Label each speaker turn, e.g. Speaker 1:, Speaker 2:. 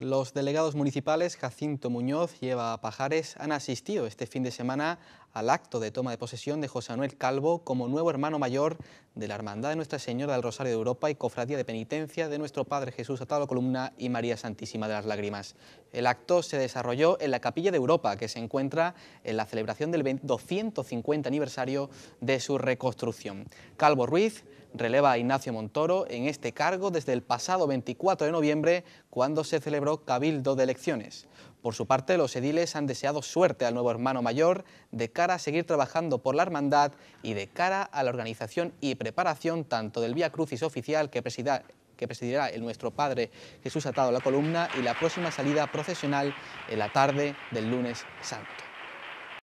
Speaker 1: Los delegados municipales Jacinto Muñoz y Eva Pajares han asistido este fin de semana al acto de toma de posesión de José Manuel Calvo como nuevo hermano mayor de la Hermandad de Nuestra Señora del Rosario de Europa y Cofradía de Penitencia de nuestro Padre Jesús Atado Columna y María Santísima de las Lágrimas. El acto se desarrolló en la Capilla de Europa, que se encuentra en la celebración del 250 aniversario de su reconstrucción. Calvo Ruiz releva a Ignacio Montoro en este cargo desde el pasado 24 de noviembre, cuando se celebró Cabildo de Elecciones. Por su parte, los ediles han deseado suerte al nuevo hermano mayor de cara a seguir trabajando por la hermandad y de cara a la organización y preparación tanto del Vía Crucis oficial que presidirá, que presidirá el nuestro Padre Jesús Atado a la columna y la próxima salida procesional en la tarde del lunes santo.